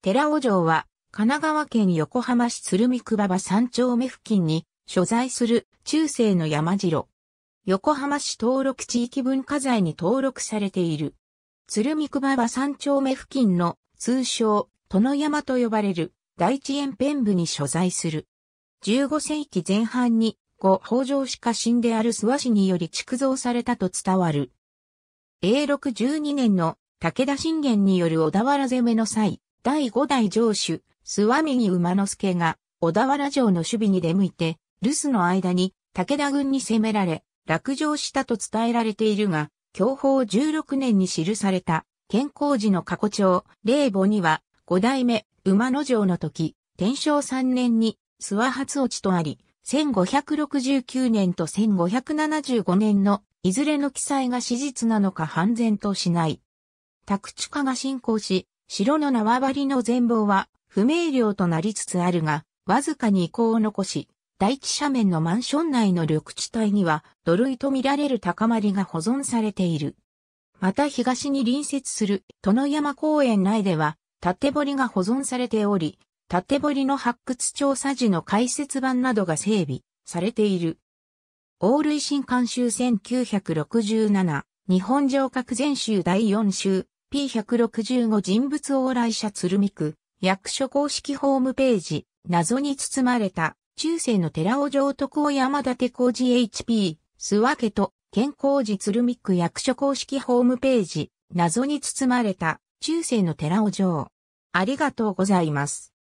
寺尾城は、神奈川県横浜市鶴見区馬場三丁目付近に、所在する中世の山城。横浜市登録地域文化財に登録されている。鶴見区馬場三丁目付近の通称、殿山と呼ばれる第一園辺部に所在する。15世紀前半に、後北条氏家臣である諏訪氏により築造されたと伝わる。永禄12年の武田信玄による小田原攻めの際、第5代城主、諏訪右馬之助が、小田原城の守備に出向いて、留守の間に武田軍に攻められ、落城したと伝えられているが、享保16年に記された、健康寺の過去帳、霊母には、五代目、馬之城の時、天正3年に、諏訪初落ちとあり、1569年と1575年の、いずれの記載が史実なのか判然としない。宅地化が進行し、城の縄張りの全貌は不明瞭となりつつあるが、わずかに遺構を残し、大地斜面のマンション内の緑地帯には土塁とみられる高まりが保存されている。また東に隣接する殿山公園内では縦堀が保存されており、縦堀の発掘調査時の解説版などが整備されている。大類新監修1967日本城郭全集第4集 P165 人物往来者鶴見区、役所公式ホームページ、謎に包まれた、中世の寺尾城徳を山立工事 HP、諏訪家と、健康寺鶴見区役所公式ホームページ、謎に包まれた、中世の寺尾城。ありがとうございます。